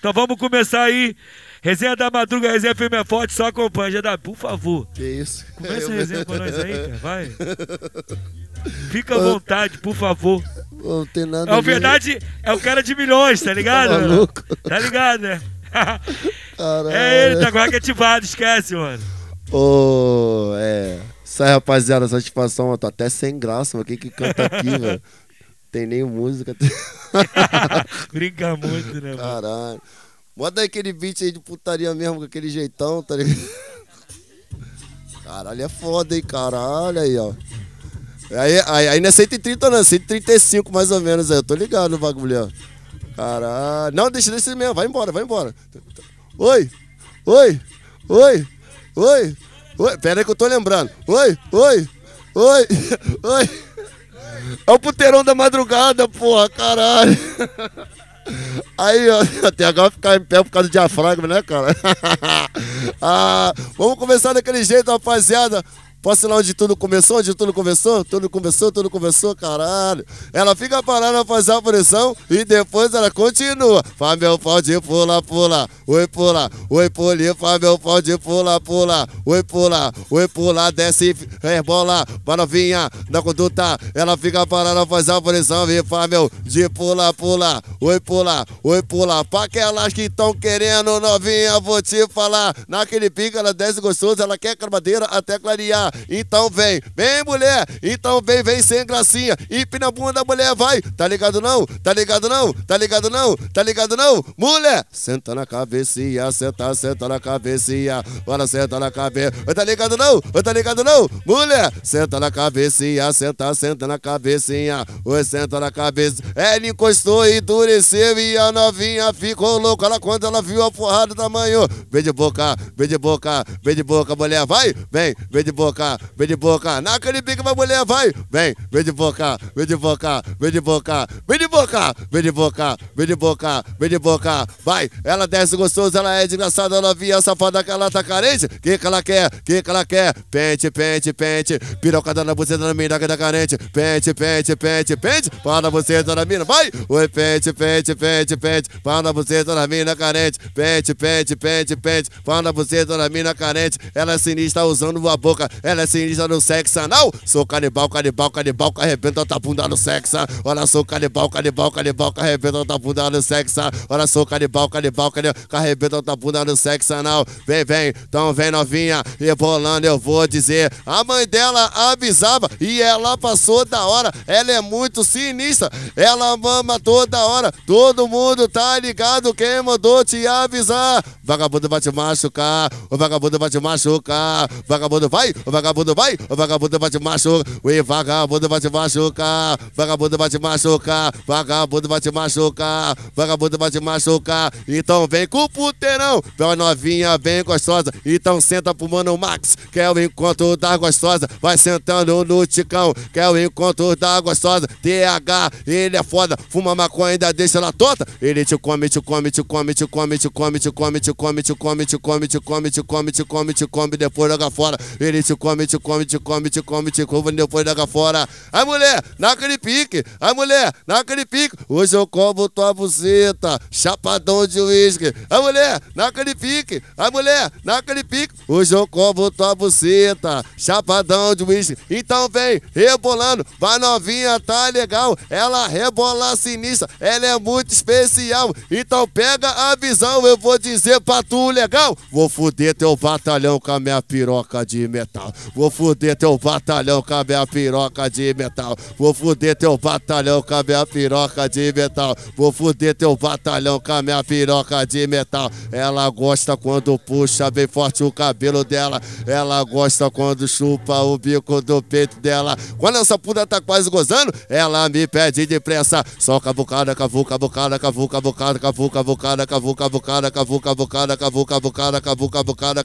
Então vamos começar aí. Resenha da Madruga, resenha firme é forte, só acompanha. Já dá, por favor. Que isso. Começa a resenha com nós aí, cara. Vai. Fica à vontade, por favor. Não tem nada. É o verdade, é o cara de milhões, tá ligado? Tá maluco. Tá ligado, né? Caralho. É ele, tá com ativado, esquece, mano. Ô, oh, é. Sai, rapaziada, satisfação, eu tô até sem graça, mano. quem que canta aqui, velho? Tem nem música. Brinca muito, né, mano? Caralho. Bota aquele beat aí de putaria mesmo, com aquele jeitão, tá ligado? Caralho, é foda, hein? Caralho, aí, ó. Aí, aí, aí não é 130, não, é 135 mais ou menos, aí. Eu tô ligado no bagulho, ó. Caralho. Não, deixa desse mesmo, vai embora, vai embora. Oi, oi, oi, oi, oi. Pera aí que eu tô lembrando. Oi, oi, oi, oi. É o puteirão da madrugada, porra, caralho. Aí, ó, até agora ficar em pé por causa do diafragma, né, cara? ah, vamos começar daquele jeito, rapaziada. Posso ir lá onde tudo começou? Onde tudo começou? Tudo começou, tudo começou, caralho. Ela fica parada fazer a pressão e depois ela continua. Faz meu pau de pula, pula. Oi, pula. Oi, poli. Faz meu pau de pula, pula. Oi, pula. Oi, pula. Desce, rebola. É, pra novinha na conduta. Ela fica parada fazer a pressão e faz meu de pula, pula. Oi, pula. Oi, pula. Pra aquelas que estão querendo novinha, vou te falar. Naquele pico ela desce gostoso. Ela quer cravadeira até clarear então vem, vem mulher, então vem, vem sem gracinha, hip na bunda da mulher, vai, tá ligado não, tá ligado não, tá ligado não, tá ligado não, mulher, senta na cabecinha, senta, senta na cabecinha, bora senta na cabeça, tá ligado não, tá ligado não, mulher, senta na cabecinha, senta, senta na cabecinha, oi, senta na cabeça, ela encostou e endureceu e a novinha ficou louca, ela quando ela viu a porrada do tamanho, vem de boca, vem de boca, vem de boca, mulher, vai, vem, vem de boca, boca, vem de boca, naquele pique vai mulher, vai, vem, vem de boca, vem de boca, vem de boca, vem de boca, vem de boca, vem de boca, vem de boca, vai, ela desce gostoso, ela é desgraçada, ela via safada que ela tá carente, que que ela quer, que que ela quer, pente, pente, pente, pirocada na buceta da mina que tá carente, pente, pente, pente, pente, para você da mina, vai, oi, pente, pente, pente, pente, para você da mina carente, pente, pente, pente, pente, para você da mina carente, ela é sinistra usando a boca, ela é sinistra no sexo anal Sou canibal, canibal, canibal, que arrebenta outra bunda no sexo Olha, sou canibal, canibal, canibal, que arrebenta outra bunda no sexo Olha, sou canibal, canibal, canibal, que arrebenta outra bunda no sexo anal Vem, vem, então vem novinha, rebolando eu vou dizer. A mãe dela avisava e ela passou da hora. Ela é muito sinistra, ela mama toda hora. Todo mundo tá ligado, quem mandou te avisar? Vagabundo vai te machucar, o vagabundo vai te machucar. Vagabundo vai, o vagabundo vagabundo vai, o vagabundo vai te machucar, o vagabundo vai te machucar, vagabundo vai te machucar, vagabundo vai te machucar, vagabundo vai te machucar. Então vem com o puteirão, a novinha vem gostosa, então senta pro mano Max, que é o encontro da gostosa, vai sentando no ticão, que é o encontro da gostosa, TH, ele é foda, fuma maconha ainda deixa ela torta. ele te come, te come, te come, te come, te come, te come, te come, te come, te come, te come, te come, te come, te come, te come, depois joga fora, ele te come come, te come, te come, te come, te come, depois daga fora. Ai, mulher, naquele pique. Ai, mulher, naquele pique. Hoje eu como tua buceta, chapadão de uísque. Ai, mulher, naquele pique. Ai, mulher, naquele pique. Hoje eu como tua buceta, chapadão de uísque. Então vem, rebolando. Vai novinha, tá legal. Ela rebola sinistra, ela é muito especial. Então pega a visão, eu vou dizer pra tu legal. Vou fuder teu batalhão com a minha piroca de metal. Vou fuder teu batalhão com a minha piroca de metal. Vou fuder teu batalhão com a minha piroca de metal. Vou fuder teu batalhão com a minha piroca de metal. Ela gosta quando puxa bem forte o cabelo dela. Ela gosta quando chupa o bico do peito dela. Quando essa puta tá quase gozando, ela me pede depressa. Só cavucada, cavuca, cavucada, cavuca, cavucada, cavuca, cavucada, cavuca, cavucada, cavuca, cavucada, cavuca, cavucada, cavuca, cavucada,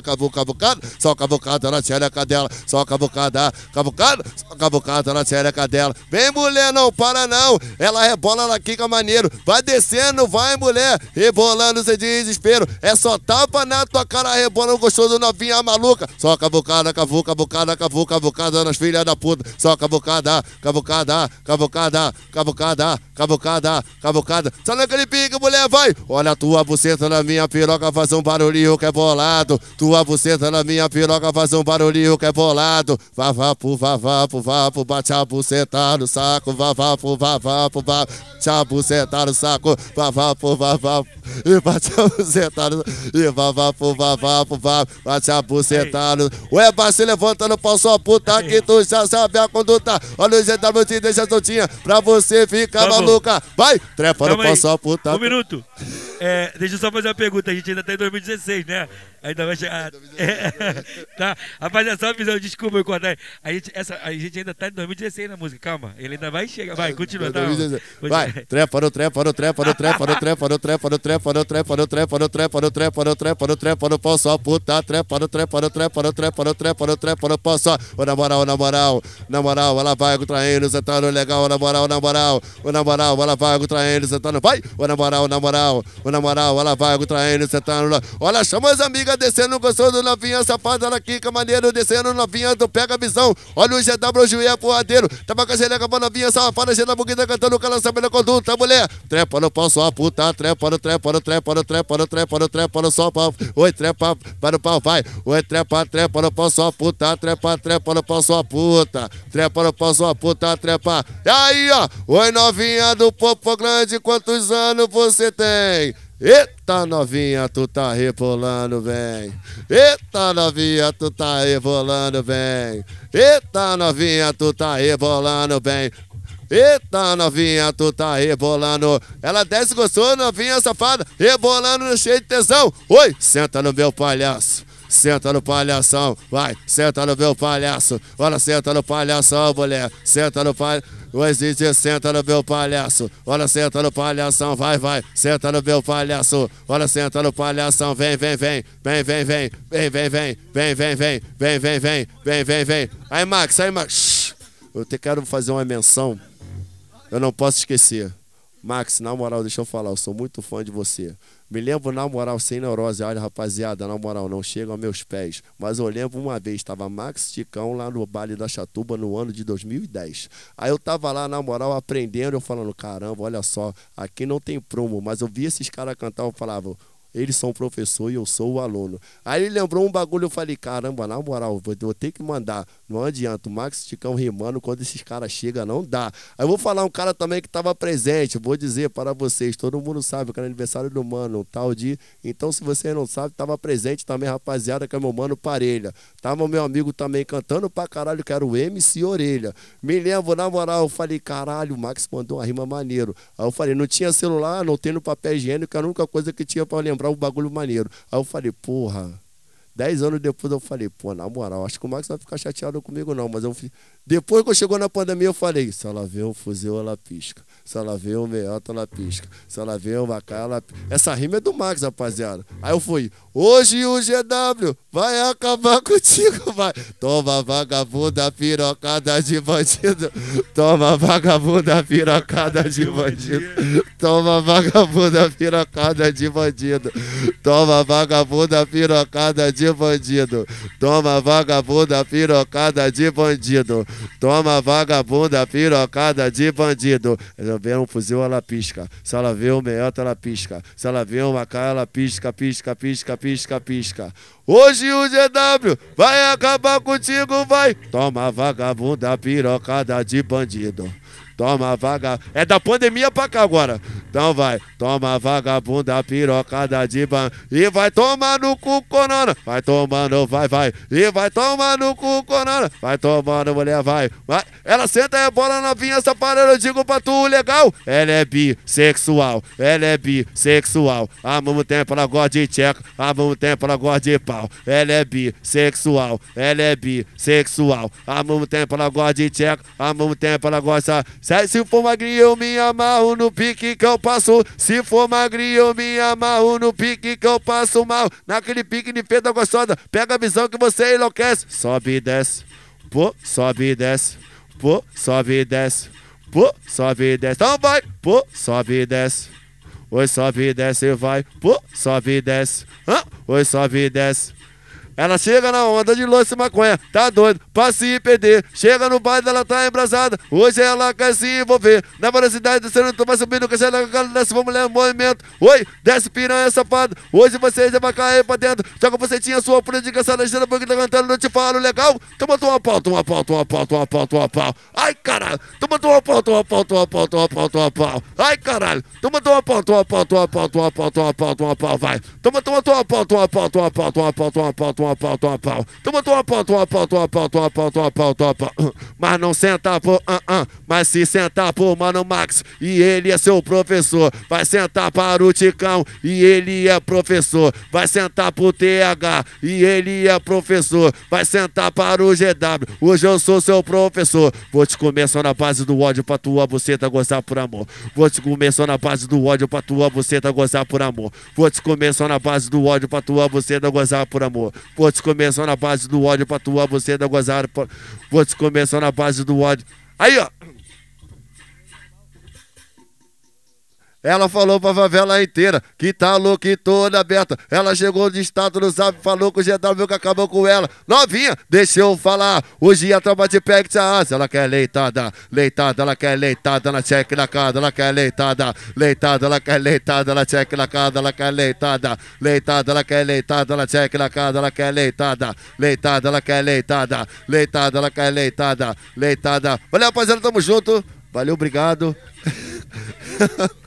cavuca, cavuca, cavucada, só cavucada cavucada na xereca dela, só cavucada, cavucada, só cavucada na xereca dela. Vem mulher, não para não, ela rebola, ela quica maneiro, vai descendo, vai mulher, rebolando sem desespero, é só tapa na tua cara, rebola gostoso novinha maluca, só cavucada, cavuca, cavucada, cavuca, cavucada nas filhas da puta, só cavucada, cavucada, cavucada, cavucada, cavucada, cavucada, só naquele pique, mulher, vai, olha a tua buceta na minha piroca, faz um barulhinho que é bolado, tua buceta na minha piroca, faz faz um barulhinho que é bolado. Vá, vá, pro, vá, vá, pro, vá, pro, bate a buceta no saco. Vá, vá, pro, vá, vá, pro, bate a buceta no saco. Vá, vá, pro, vá, vá, e bate a buceta no E vá, vá, pro, vá, vá, pro, vá, bate a buceta no... Ué, vai se levantando posso sua puta que tu já sabe a conduta. Olha o GW te deixa soltinha pra você ficar maluca. Vai, trepa no pau sua puta. Um minuto. É, deixa eu só fazer uma pergunta. A gente ainda tá em 2016, né? Ainda vai chegar. É, tá. rapaziada, é só avisar, desculpa eu cortar. A gente, essa, a gente ainda tá em 2016 na música, calma. Ele ainda vai chegar. Vai, continua, tá? Vai, trepa no trepa no trepa no trepa no trepa no trepa no trepa no trepa no trepa no trepa no trepa no trepa no trepa no pau só, puta, trepa no trepa no trepa no trepa no trepa no trepa no pau só. Ô, na moral, na moral, na moral, ela vai contraindo, você tá no legal, o moral, o moral, o na moral, ela vai contraindo, você tá no vai, o na o na o ô, na moral, ela vai contraindo, você tá no. Olha, chama as amigas Quica descendo gostoso, novinha safada, ela quica maneiro, descendo novinha, tu pega a visão. Olha o GW, Juié, porradeiro. Tava tá com a geleca pra novinha safada, tá da buguida cantando com a lança melhor a mulher. Trepa no pau, só puta, trepa no trepa no trepa no trepa no trepa no trepa no só pau. Oi, trepa, para o pau, vai. Oi, trepa, trepa no pau, só puta, trepa, trepa no pau, só puta. Trepa no pau, só puta, trepa. E aí, ó. Oi, novinha do Popo Grande, quantos anos você tem? Eita novinha, tu tá rebolando bem. Eita novinha, tu tá rebolando bem. Eita novinha, tu tá rebolando bem. Eita, novinha, tu tá rebolando. Ela desce gostou, novinha safada, rebolando cheio de tesão. Oi, senta no meu palhaço senta no palhação, vai, senta no meu palhaço, olha, senta no palhação, mulher, senta no palhaço. Pois senta no meu palhaço. Olha, senta no palhação, vai, vai. Senta no meu palhaço. Olha, senta no palhação, vem, vem, vem. Vem, vem, vem. Vem, vem, vem. Vem, vem, vem. Vem, vem, vem. Vem, vem, vem. Aí, Max, aí, Max. Eu te quero fazer uma menção. Eu não posso esquecer. Max, na moral, deixa eu falar, eu sou muito fã de você. Me lembro, na moral, sem neurose, olha, rapaziada, na moral, não chega aos meus pés. Mas eu lembro uma vez, estava Max Ticão lá no baile da Chatuba no ano de 2010. Aí eu tava lá, na moral, aprendendo, eu falando, caramba, olha só, aqui não tem promo, mas eu vi esses caras cantar, eu falava, eles são professor e eu sou o aluno. Aí ele lembrou um bagulho, eu falei, caramba, na moral, vou ter que mandar. Não adianta. O Max Ticão rimando, quando esses caras chegam, não dá. Aí eu vou falar um cara também que estava presente. Vou dizer para vocês, todo mundo sabe que era aniversário do mano, tal de. Então, se você não sabe, estava presente também, rapaziada, que é meu mano Parelha. Tava meu amigo também cantando pra caralho, que era o MC Orelha. Me lembro, na moral, eu falei, caralho, o Max mandou uma rima maneiro. Aí eu falei, não tinha celular, não tem no papel higiênico, era é a única coisa que tinha para lembrar o um bagulho maneiro. Aí eu falei, porra. Dez anos depois eu falei, pô, na moral, acho que o Max vai ficar chateado comigo não, mas eu, depois, que chegou na pandemia, eu falei: se ela vê um fuzil, ela pisca. Se ela vê um meiota, ela pisca. Se ela vê um vaca, ela pisca. Essa rima é do Max, rapaziada. Aí eu fui: hoje o GW vai acabar contigo, vai. Toma vagabunda, pirocada de bandido. Toma vagabunda, pirocada de bandido. Toma vagabunda, pirocada de bandido. Toma vagabunda, pirocada de bandido. Toma vagabunda, pirocada de bandido. Toma vagabunda, pirocada de bandido. Ela vê um fuzil, ela pisca. Se ela vê um meiota, ela pisca. Se ela vê uma cara, ela pisca, pisca, pisca, pisca, pisca. Hoje o GW vai acabar contigo, vai. Toma vagabunda, pirocada de bandido toma vaga. É da pandemia pra cá agora. Então vai, toma vagabunda, pirocada de ban. E vai tomar no cu, corona. Vai tomando, vai, vai. E vai tomar no cu, corona. Vai tomando, mulher, vai. vai. Ela senta a é bola novinha, essa parada, eu digo pra tu, legal. Ela é bissexual, ela é bissexual. Há muito tempo ela gosta de tcheca, há muito tempo ela gosta de pau. Ela é bissexual, ela é bissexual. Há muito tempo ela gosta de tcheca, há muito tempo ela gosta se for magrinho, eu me amarro no pique que eu passo. Se for magrinho, eu me amarro no pique que eu passo mal. Naquele pique de feita gostosa, pega a visão que você enlouquece. Sobe e desce, pô, sobe e desce, pô, sobe e desce, pô, sobe e desce. Então vai, pô, sobe e desce. Oi, sobe e desce, vai, pô, sobe e desce. Hã? Oi, sobe e desce. Ela chega na onda de louça e maconha, tá doido, pra se perder. Chega no baile, ela tá embrasada, hoje ela quer se envolver. Na velocidade do ser humano, vai subindo, cachorro, na cara dessa o movimento. Oi, desce piranha safado, hoje você já vai cair pra dentro. que você tinha sua pura de caçada, gira porque tá cantando, não te falo, legal? Toma tua pau, toma pau, toma pau, toma pau, toma pau. Ai, caralho, toma tua pau, toma pau, toma pau, toma pau, toma pau. Ai, caralho, toma tua pau, toma pau, toma pau, toma pau, toma pau, toma pau, vai. Toma tua pau, toma pau, toma pau, toma pau, toma pau, toma pau toma pau, toma pau. Toma, toma pau, toma pau, toma pau, toma pau, toma pau, toma pau. Mas não senta por, uh, ah, uh, ah. mas se sentar por Mano Max e ele é seu professor. Vai sentar para o Ticão e ele é professor. Vai sentar pro TH e ele é professor. Vai sentar para o GW. Hoje eu sou seu professor. Vou te comer só na base do ódio pra tua buceta gozar por amor. Vou te comer só na base do ódio pra tua buceta gozar por amor. Vou te comer só na base do ódio pra tua buceta gozar por amor. Pontes começam na base do ódio. Patuá, você da da Guazara. Pontes começam na base do ódio. Aí, ó. Ela falou pra favela inteira que tá louca e toda aberta. Ela chegou de estado no zap, falou com o GW que acabou com ela. Novinha, deixa eu falar. Hoje a tropa de pé que tá asa. Ela quer leitada, leitada, ela quer leitada, ela cheque na casa, ela quer leitada, leitada, ela quer leitada, ela cheque na casa, ela quer leitada, leitada, ela quer leitada, ela cheque na casa, ela quer leitada, leitada, ela quer leitada, leitada, ela quer leitada, leitada. Valeu, rapaziada, tamo junto. Valeu, obrigado.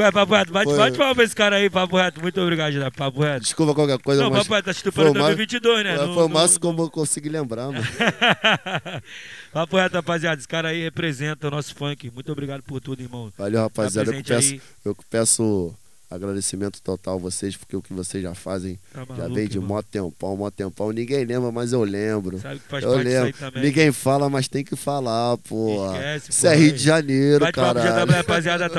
Qual é, Papo Reto? Bate, bate palma pra esse cara aí, Papo Reto. Muito obrigado, né? Papo Reto. Desculpa qualquer coisa, Não, mas... Papo Reto, tá que 2022, né? Foi o máximo como eu consegui lembrar, mano. papo Reto, rapaziada. Esse cara aí representa o nosso funk. Muito obrigado por tudo, irmão. Valeu, rapaziada. Tá eu, peço, eu peço agradecimento total a vocês, porque é o que vocês já fazem tá maluco, já vem de mó tempão, mó tempão. Ninguém lembra, mas eu lembro. Sabe que faz eu parte lembro. Disso aí também. Ninguém fala, mas tem que falar, pô. Isso é Rio de Janeiro, cara. Rapaziada, tamo